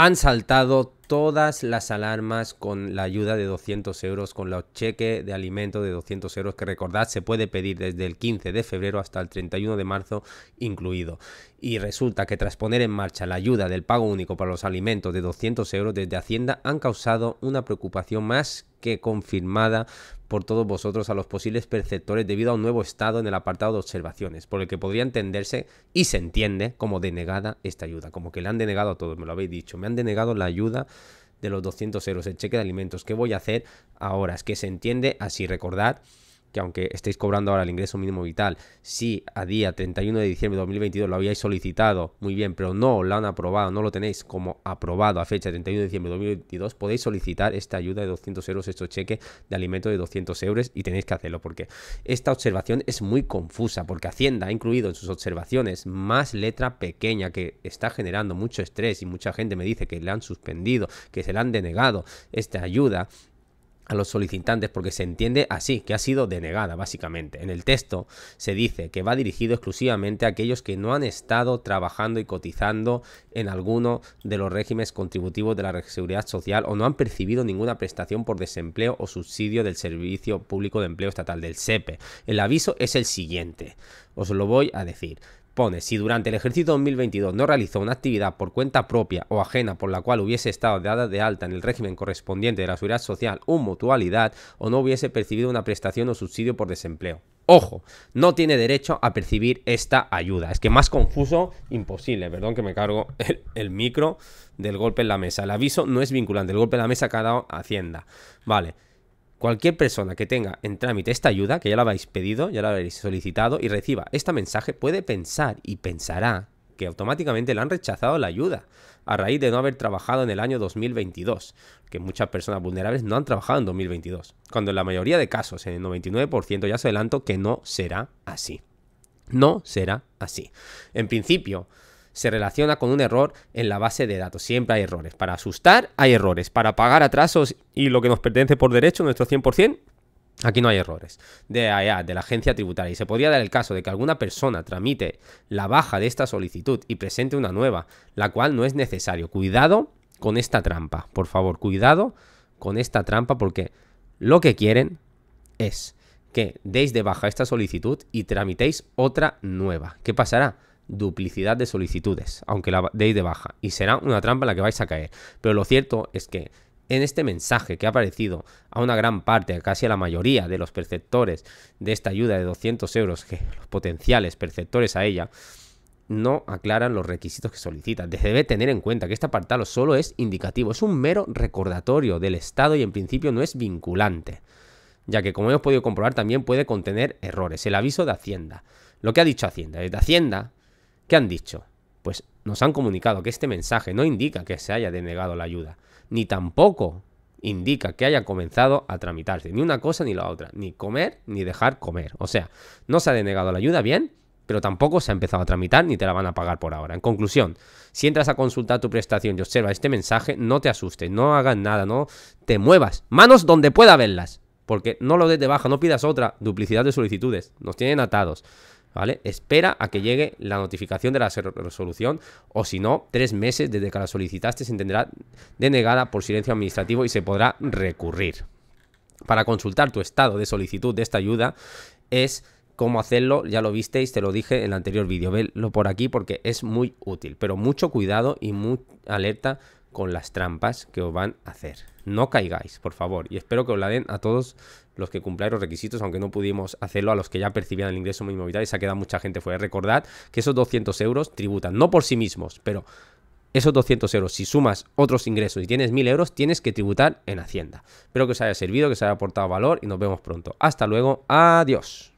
han saltado todas las alarmas con la ayuda de 200 euros, con los cheques de alimentos de 200 euros que recordad se puede pedir desde el 15 de febrero hasta el 31 de marzo incluido. Y resulta que tras poner en marcha la ayuda del pago único para los alimentos de 200 euros desde Hacienda han causado una preocupación más que confirmada por todos vosotros a los posibles perceptores debido a un nuevo estado en el apartado de observaciones, por el que podría entenderse y se entiende como denegada esta ayuda, como que la han denegado a todos, me lo habéis dicho, me han denegado la ayuda de los 200 euros, el cheque de alimentos. que voy a hacer ahora? Es que se entiende así, recordad que aunque estéis cobrando ahora el ingreso mínimo vital, si a día 31 de diciembre de 2022 lo habíais solicitado, muy bien, pero no lo han aprobado, no lo tenéis como aprobado a fecha 31 de diciembre de 2022, podéis solicitar esta ayuda de 200 euros, este cheque de alimento de 200 euros y tenéis que hacerlo porque esta observación es muy confusa porque Hacienda ha incluido en sus observaciones más letra pequeña que está generando mucho estrés y mucha gente me dice que le han suspendido, que se le han denegado esta ayuda a los solicitantes porque se entiende así, que ha sido denegada básicamente. En el texto se dice que va dirigido exclusivamente a aquellos que no han estado trabajando y cotizando en alguno de los regímenes contributivos de la seguridad social o no han percibido ninguna prestación por desempleo o subsidio del Servicio Público de Empleo Estatal del SEPE. E. El aviso es el siguiente, os lo voy a decir si durante el ejercicio 2022 no realizó una actividad por cuenta propia o ajena por la cual hubiese estado dada de alta en el régimen correspondiente de la seguridad social o mutualidad o no hubiese percibido una prestación o subsidio por desempleo. Ojo, no tiene derecho a percibir esta ayuda. Es que más confuso, imposible. Perdón que me cargo el, micro del golpe en la mesa. El aviso no es vinculante. El golpe en la mesa que ha dado Hacienda. Vale. Cualquier persona que tenga en trámite esta ayuda, que ya la habéis pedido, ya la habéis solicitado y reciba este mensaje, puede pensar y pensará que automáticamente le han rechazado la ayuda a raíz de no haber trabajado en el año 2022, que muchas personas vulnerables no han trabajado en 2022, cuando en la mayoría de casos, en el 99%, ya os adelanto que no será así. No será así. En principio, se relaciona con un error en la base de datos. Siempre hay errores. Para asustar hay errores. Para pagar atrasos y lo que nos pertenece por derecho, nuestro 100%, Aquí no hay errores. De ah, de la agencia tributaria. Y se podría dar el caso de que alguna persona tramite la baja de esta solicitud y presente una nueva, la cual no es necesario. Cuidado con esta trampa, por favor, cuidado con esta trampa porque lo que quieren es que deis de baja esta solicitud y tramitéis otra nueva. ¿Qué pasará? duplicidad de solicitudes, aunque la deis de baja, y será una trampa en la que vais a caer. Pero lo cierto es que en este mensaje que ha aparecido a una gran parte, casi a la mayoría de los perceptores de esta ayuda de 200 euros, que los potenciales perceptores a ella, no aclaran los requisitos que solicitan. Debe tener en cuenta que este apartado solo es indicativo, es un mero recordatorio del Estado y en principio no es vinculante, ya que como hemos podido comprobar también puede contener errores. El aviso de Hacienda. Lo que ha dicho Hacienda es de Hacienda ¿Qué han dicho? Pues nos han comunicado que este mensaje no indica que se haya denegado la ayuda, ni tampoco indica que haya comenzado a tramitarse, ni una cosa ni la otra, ni comer ni dejar comer. O sea, no se ha denegado la ayuda, bien, pero tampoco se ha empezado a tramitar ni te la van a pagar por ahora. En conclusión, si entras a consultar tu prestación y observas este mensaje, no te asustes, no hagas nada, no te muevas, manos donde pueda verlas, porque no lo des de baja, no pidas otra duplicidad de solicitudes, nos tienen atados. Espera a que llegue la notificación de la resolución o si no, tres meses desde que la solicitaste se entenderá denegada por silencio administrativo y se podrá recurrir. Para consultar tu estado de solicitud de esta ayuda es cómo hacerlo, ya lo visteis, te lo dije en el anterior vídeo, velo por aquí porque es muy útil, pero mucho cuidado y muy alerta con las trampas que os van a hacer. No caigáis, por favor, y espero que os la den a todos los que cumpláis los requisitos, aunque no pudimos hacerlo a los que ya percibían el ingreso mínimo vital y se ha quedado mucha gente fuera. Recordad que esos 200 euros tributan, no por sí mismos, pero esos 200 euros, si sumas otros ingresos y tienes 1000 euros, tienes que tributar en Hacienda. Espero que os haya servido, que os haya aportado valor y nos vemos pronto. Hasta luego, adiós.